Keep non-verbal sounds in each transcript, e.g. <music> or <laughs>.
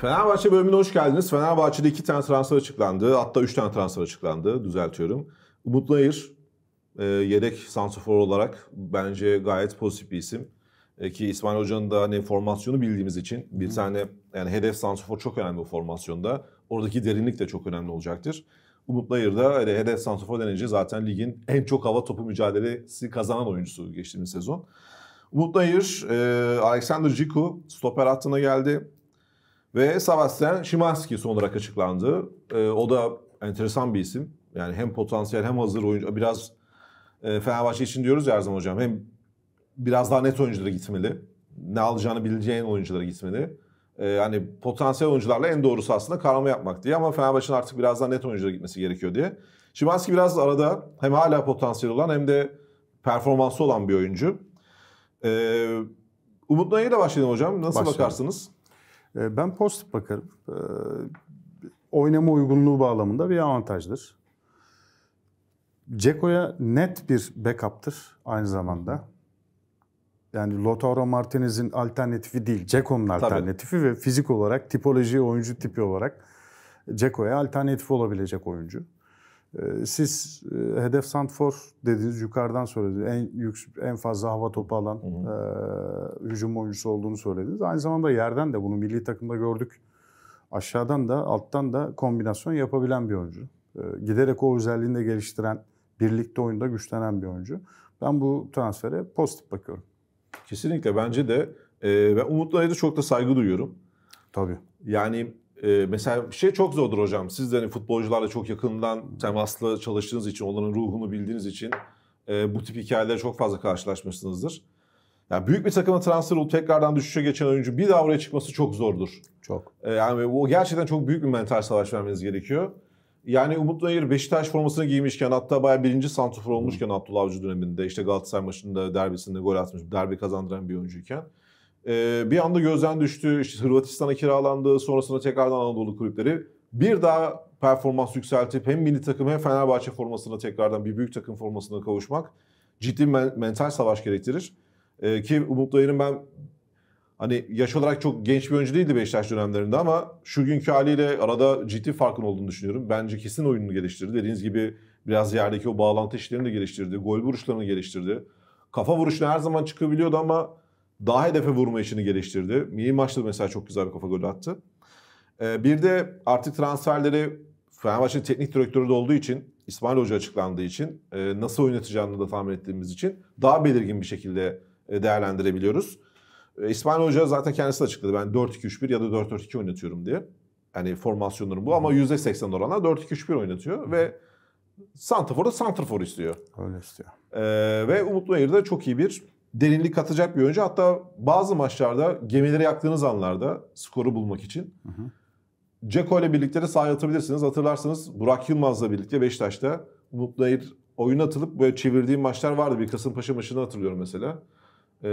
Fenerbahçe bölümüne hoş geldiniz. Fenerbahçe'de iki tane transfer açıklandı. Hatta üç tane transfer açıklandı. Düzeltiyorum. Umut Nayır e, yedek santrafor olarak bence gayet pozitif bir isim. E, ki İsmail Hoca'nın da hani formasyonu bildiğimiz için bir tane yani hedef santrafor çok önemli bu formasyonda. Oradaki derinlik de çok önemli olacaktır. Umut Nayır da hani hedef santrafor denince zaten ligin en çok hava topu mücadelesi kazanan oyuncusu geçtiğimiz sezon. Umut Nayır, e, Alexander Ciku stoper hattına geldi. Ve Sebastian Szymanski son olarak açıklandı. E, o da enteresan bir isim. Yani hem potansiyel hem hazır oyuncu. Biraz e, Fenerbahçe için diyoruz ya her zaman hocam. Hem biraz daha net oyunculara gitmeli. Ne alacağını bileceğin oyunculara gitmeli. E, yani potansiyel oyuncularla en doğrusu aslında karma yapmak diye. Ama Fenerbahçe'nin artık biraz daha net oyunculara gitmesi gerekiyor diye. Şimanski biraz arada hem hala potansiyel olan hem de performansı olan bir oyuncu. E, Umut Nay'ı başlayalım hocam. Nasıl Başlayalım. bakarsınız? Ee, ben pozitif bakarım. Ee, oynama uygunluğu bağlamında bir avantajdır. Ceko'ya net bir backup'tır aynı zamanda. Yani Lautaro Martinez'in alternatifi değil, Ceko'nun alternatifi Tabii. ve fizik olarak, tipoloji, oyuncu tipi olarak Ceko'ya alternatif olabilecek oyuncu. Ee, siz e, hedef santfor dediniz, yukarıdan söylediniz. En en fazla hava topu alan hı hı. E, hücum oyuncusu olduğunu söylediniz. Aynı zamanda yerden de bunu milli takımda gördük. Aşağıdan da alttan da kombinasyon yapabilen bir oyuncu. E, giderek o özelliğini de geliştiren, birlikte oyunda güçlenen bir oyuncu. Ben bu transfere pozitif bakıyorum. Kesinlikle bence de e, ve Umut da çok da saygı duyuyorum. Tabii. Yani e, mesela şey çok zordur hocam. Siz de hani futbolcularla çok yakından temaslı çalıştığınız için, onların ruhunu bildiğiniz için e, bu tip hikayelere çok fazla karşılaşmışsınızdır. Yani büyük bir takıma transfer olup tekrardan düşüşe geçen oyuncu bir daha oraya çıkması çok zordur. Çok. E, yani o gerçekten çok büyük bir mental savaş vermeniz gerekiyor. Yani Umut Nayır Beşiktaş formasını giymişken hatta bayağı birinci santrfor olmuşken Abdullah Avcı döneminde işte Galatasaray maçında derbisinde gol atmış, derbi kazandıran bir oyuncuyken ee, bir anda gözden düştü. İşte Hırvatistan'a kiralandı. Sonrasında tekrardan Anadolu kulüpleri bir daha performans yükseltip hem mini takım hem Fenerbahçe formasına tekrardan bir büyük takım formasına kavuşmak ciddi men- mental savaş gerektirir. E, ki Umut Dayı'nın ben hani yaş olarak çok genç bir oyuncu değildi Beşiktaş dönemlerinde ama şu günkü haliyle arada ciddi farkın olduğunu düşünüyorum. Bence kesin oyununu geliştirdi. Dediğiniz gibi biraz yerdeki o bağlantı işlerini de geliştirdi. Gol vuruşlarını geliştirdi. Kafa vuruşuna her zaman çıkabiliyordu ama daha hedefe vurma işini geliştirdi. Milli maçta mesela çok güzel bir kafa golü attı. Ee, bir de artık transferleri Fenerbahçe'nin teknik direktörü de olduğu için İsmail Hoca açıklandığı için e, nasıl oynatacağını da tahmin ettiğimiz için daha belirgin bir şekilde e, değerlendirebiliyoruz. E, İsmail Hoca zaten kendisi açıkladı. Ben 4-2-3-1 ya da 4-4-2 oynatıyorum diye. Yani formasyonlarım bu ama %80 oranla 4-2-3-1 oynatıyor Hı. ve Santrafor'da Santrafor istiyor. Öyle istiyor. Ee, ve Umut Nayır da çok iyi bir derinlik katacak bir oyuncu. Hatta bazı maçlarda gemileri yaktığınız anlarda skoru bulmak için hı Ceko ile birlikte de sahaya atabilirsiniz. Hatırlarsanız Burak Yılmaz'la birlikte Beşiktaş'ta Umut Nayır oyuna atılıp böyle çevirdiğim maçlar vardı. Bir Kasımpaşa maçını hatırlıyorum mesela. Ee,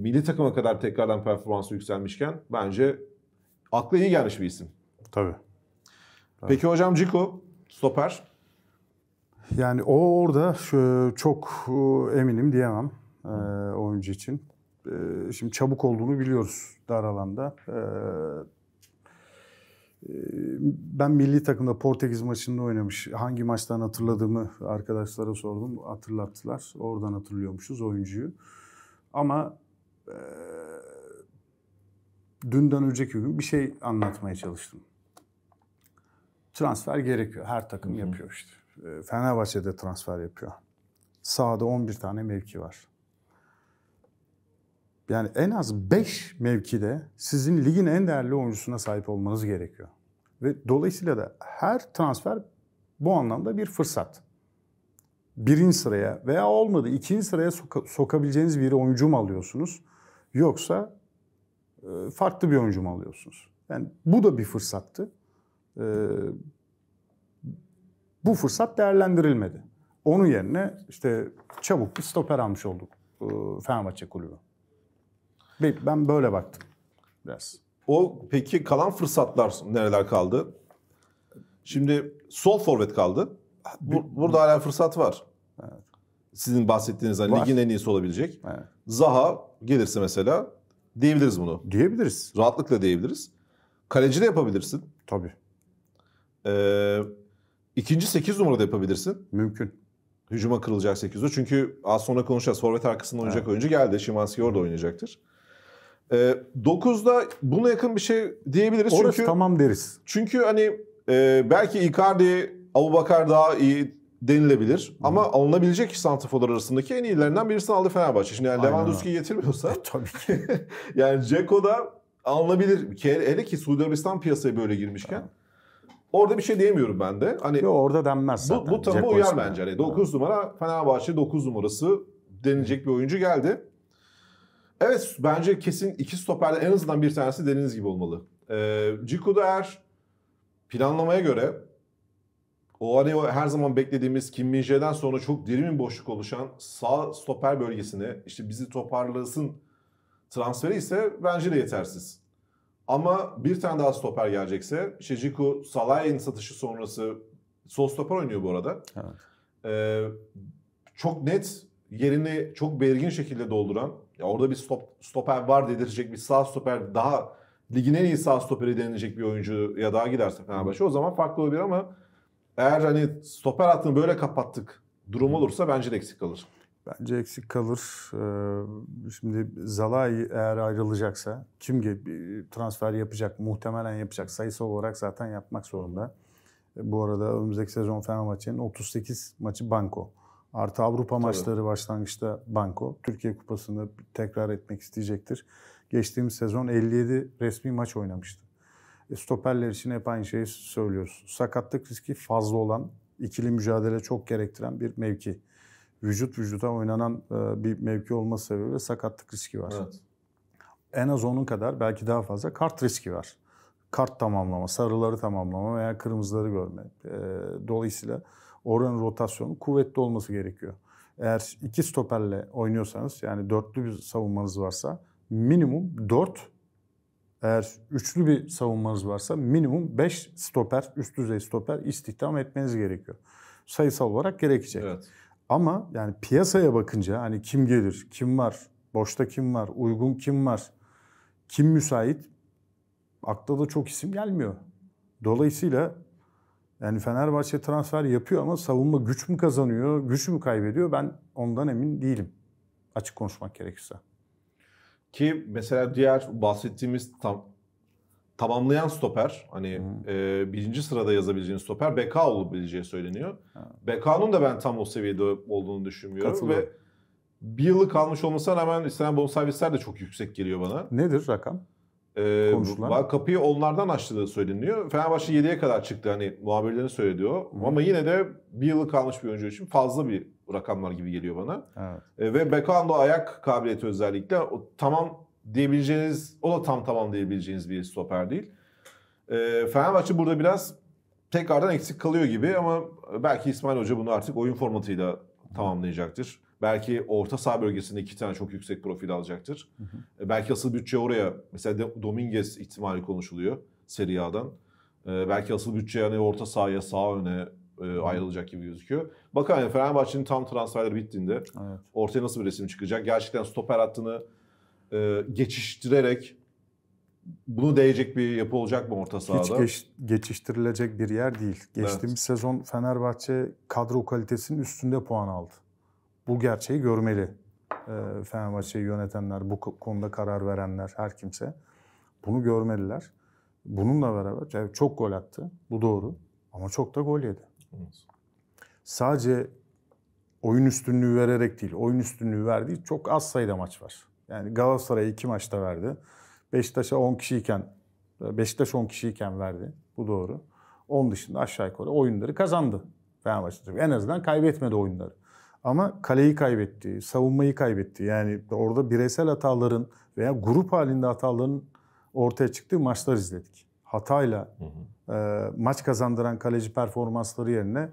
milli takıma kadar tekrardan performansı yükselmişken bence akla iyi gelmiş bir isim. Tabii. Tabii. Peki hocam Ciko stoper. Yani o orada şu, çok e, eminim diyemem oyuncu için. şimdi çabuk olduğunu biliyoruz dar alanda. ben milli takımda Portekiz maçında oynamış. Hangi maçtan hatırladığımı arkadaşlara sordum. Hatırlattılar. Oradan hatırlıyormuşuz oyuncuyu. Ama e, dünden önceki gün bir şey anlatmaya çalıştım. Transfer gerekiyor. Her takım Hı-hı. yapıyor işte. Fenerbahçe'de transfer yapıyor. Sahada 11 tane mevki var. Yani en az 5 mevkide sizin ligin en değerli oyuncusuna sahip olmanız gerekiyor. Ve dolayısıyla da her transfer bu anlamda bir fırsat. Birinci sıraya veya olmadı ikinci sıraya soka- sokabileceğiniz bir oyuncu mu alıyorsunuz? Yoksa e, farklı bir oyuncu mu alıyorsunuz? Yani bu da bir fırsattı. E, bu fırsat değerlendirilmedi. Onun yerine işte çabuk bir stoper almış olduk e, Fenerbahçe kulübü. Ben böyle baktım biraz. O peki kalan fırsatlar nereler kaldı? Şimdi sol forvet kaldı. Bur burada hala fırsat var. Evet. Sizin bahsettiğiniz hani var. ligin en iyisi olabilecek. Evet. Zaha gelirse mesela diyebiliriz bunu. Diyebiliriz. Rahatlıkla diyebiliriz. Kaleci de yapabilirsin. Tabii. Ee, ikinci 8 da yapabilirsin. Mümkün. Hücuma kırılacak 8'de. Çünkü az sonra konuşacağız. Forvet arkasında oynayacak evet. oyuncu geldi. Şimanski orada oynayacaktır. E, ee, 9'da buna yakın bir şey diyebiliriz. Orası çünkü, tamam deriz. Çünkü hani e, belki Icardi, Abubakar daha iyi denilebilir. Hmm. Ama alınabilecek santraforlar arasındaki en iyilerinden birisini aldı Fenerbahçe. Şimdi yani Lewandowski getirmiyorsa. <laughs> E, tabii ki. <laughs> yani Ceko da alınabilir. Hele ki Suudi Arabistan piyasaya böyle girmişken. Orada bir şey diyemiyorum ben de. Hani Yo, orada denmez zaten. Bu, bu tanıma uyar bence. Yani. 9 numara Fenerbahçe 9 numarası denilecek bir oyuncu geldi. Evet bence kesin iki stoperde en azından bir tanesi deniz gibi olmalı. Ee, Ciku da eğer planlamaya göre o hani o her zaman beklediğimiz Kim min sonra çok derin bir boşluk oluşan sağ stoper bölgesine işte bizi toparlasın transferi ise bence de yetersiz. Ama bir tane daha stoper gelecekse işte Ciku Salah'ın satışı sonrası sol stoper oynuyor bu arada. Evet. Ee, çok net yerini çok belirgin şekilde dolduran ya orada bir stop, stoper var dedirecek bir sağ stoper daha ligin en iyi sağ stoperi denilecek bir oyuncu ya daha giderse Fenerbahçe o zaman farklı olabilir ama eğer hani stoper hattını böyle kapattık durum olursa bence de eksik kalır. Bence eksik kalır. Ee, şimdi Zalai eğer ayrılacaksa kim gibi transfer yapacak muhtemelen yapacak sayısı olarak zaten yapmak zorunda. Bu arada önümüzdeki sezon Fenerbahçe'nin 38 maçı banko. Artı Avrupa Tabii. maçları başlangıçta Banko. Türkiye Kupası'nı tekrar etmek isteyecektir. Geçtiğimiz sezon 57 resmi maç oynamıştı. E, stoperler için hep aynı şeyi söylüyoruz. Sakatlık riski fazla olan, ikili mücadele çok gerektiren bir mevki. Vücut vücuda oynanan e, bir mevki olması sebebiyle sakatlık riski var. Evet. En az onun kadar belki daha fazla kart riski var. Kart tamamlama, sarıları tamamlama veya kırmızıları görme. E, dolayısıyla oranın rotasyonu kuvvetli olması gerekiyor. Eğer iki stoperle oynuyorsanız yani dörtlü bir savunmanız varsa minimum dört eğer üçlü bir savunmanız varsa minimum beş stoper, üst düzey stoper istihdam etmeniz gerekiyor. Sayısal olarak gerekecek. Evet. Ama yani piyasaya bakınca hani kim gelir, kim var, boşta kim var, uygun kim var, kim müsait akla da çok isim gelmiyor. Dolayısıyla yani Fenerbahçe transfer yapıyor ama savunma güç mü kazanıyor, güç mü kaybediyor ben ondan emin değilim. Açık konuşmak gerekirse. Ki mesela diğer bahsettiğimiz tam, tamamlayan stoper hani hmm. e, birinci sırada yazabileceğin stoper BK olabileceği söyleniyor. Hmm. BK'nın da ben tam o seviyede olduğunu düşünmüyorum Katılıyor. ve bir yıllık kalmış olmasına rağmen istenen bonservisler de çok yüksek geliyor bana. Nedir rakam? E, ee, Konuşulan. Kapıyı onlardan açtığı söyleniyor. Fenerbahçe 7'ye kadar çıktı hani muhabirlerin söylediği o. Hı. Ama yine de bir yılı kalmış bir oyuncu için fazla bir rakamlar gibi geliyor bana. Evet. E, ve Bekando ayak kabiliyeti özellikle o, tamam diyebileceğiniz, o da tam tamam diyebileceğiniz bir stoper değil. E, Fenerbahçe burada biraz tekrardan eksik kalıyor gibi ama belki İsmail Hoca bunu artık oyun formatıyla tamamlayacaktır. Belki orta saha bölgesinde iki tane çok yüksek profil alacaktır. Hı hı. E, belki asıl bütçe oraya. Mesela Dominguez ihtimali konuşuluyor Serie A'dan. E, belki asıl bütçe yani orta sahaya, sağ öne e, ayrılacak gibi gözüküyor. Bakalım yani Fenerbahçe'nin tam transferleri bittiğinde evet. ortaya nasıl bir resim çıkacak? Gerçekten stoper hattını e, geçiştirerek bunu değecek bir yapı olacak mı orta sahada? Hiç geç, geçiştirilecek bir yer değil. Geçtiğimiz evet. sezon Fenerbahçe kadro kalitesinin üstünde puan aldı bu gerçeği görmeli. E, Fenerbahçe'yi yönetenler, bu konuda karar verenler, her kimse bunu görmeliler. Bununla beraber çok gol attı. Bu doğru. Ama çok da gol yedi. Sadece oyun üstünlüğü vererek değil, oyun üstünlüğü verdiği çok az sayıda maç var. Yani Galatasaray'a iki maçta verdi. Beşiktaş'a 10 kişiyken, Beşiktaş 10 kişiyken verdi. Bu doğru. 10 dışında aşağı yukarı oyunları kazandı Fenerbahçe. En azından kaybetmedi oyunları. Ama kaleyi kaybetti, savunmayı kaybetti. Yani orada bireysel hataların veya grup halinde hataların ortaya çıktığı maçlar izledik. Hatayla hı hı. E, maç kazandıran kaleci performansları yerine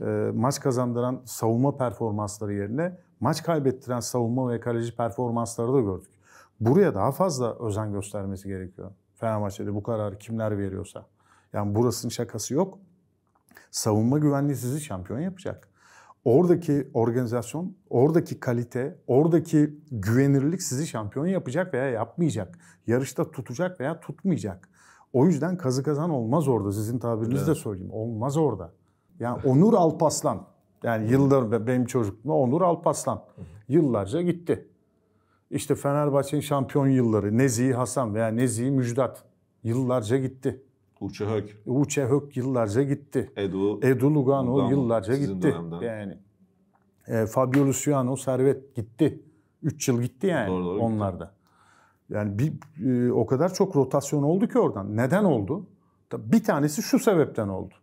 e, maç kazandıran savunma performansları yerine maç kaybettiren savunma ve kaleci performansları da gördük. Buraya daha fazla özen göstermesi gerekiyor. Fenerbahçe'de bu kararı kimler veriyorsa. Yani burasının şakası yok. Savunma güvenliği sizi şampiyon yapacak oradaki organizasyon, oradaki kalite, oradaki güvenirlik sizi şampiyon yapacak veya yapmayacak. Yarışta tutacak veya tutmayacak. O yüzden kazı kazan olmaz orada. Sizin tabirinizi evet. de söyleyeyim. Olmaz orada. Yani Onur Alpaslan. Yani yıllar benim çocukluğumda Onur Alpaslan. Yıllarca gitti. İşte Fenerbahçe'nin şampiyon yılları. Nezih Hasan veya Nezih Müjdat. Yıllarca gitti. Uçe Hök. Uçe Hök yıllarca gitti. Edu, Edu Lugano, Lugano yıllarca gitti. Dönemden. Yani e, Fabio Luciano Servet gitti. 3 yıl gitti yani doğru, doğru onlarda. Gitti. Yani bir e, o kadar çok rotasyon oldu ki oradan. Neden oldu? Bir tanesi şu sebepten oldu.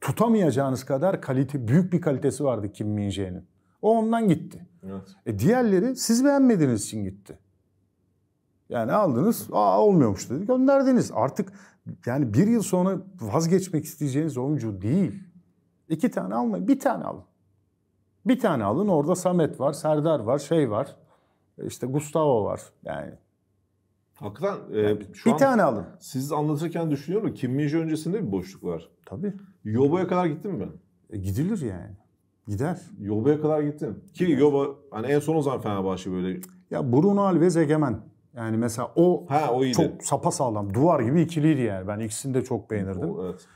Tutamayacağınız kadar kalite büyük bir kalitesi vardı Kim Minje'nin. O ondan gitti. Evet. E diğerleri siz beğenmediğiniz için gitti. Yani aldınız, aa olmuyormuş dedi, gönderdiniz. Artık yani bir yıl sonra vazgeçmek isteyeceğiniz oyuncu değil. İki tane almayın, bir tane alın. Bir tane alın, orada Samet var, Serdar var, şey var, işte Gustavo var yani. Hakikaten e, yani şu bir an tane alın. Siz anlatırken düşünüyorum Kim Minji öncesinde bir boşluk var. Tabii. Yoba'ya kadar gittin mi? E, gidilir yani. Gider. Yoba'ya kadar gittin. Ki Yoba hani en son o zaman Fenerbahçe böyle. Ya Bruno Alves egemen. Yani mesela o, ha, o çok sapa sağlam. Duvar gibi ikiliydi yani. Ben ikisini de çok beğenirdim. O, evet.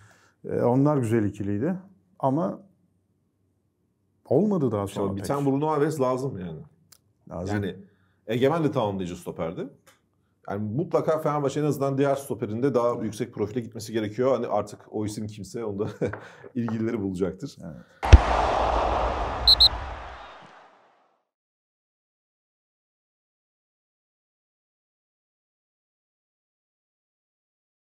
Ee, onlar güzel ikiliydi. Ama olmadı daha sonra. Bir pek. tane Bruno Alves lazım yani. Lazım. Yani Egemen de tamamlayıcı stoperdi. Yani mutlaka Fenerbahçe en azından diğer stoperinde daha yüksek profile gitmesi gerekiyor. Hani artık o isim kimse onda <laughs> ilgilileri bulacaktır. Evet.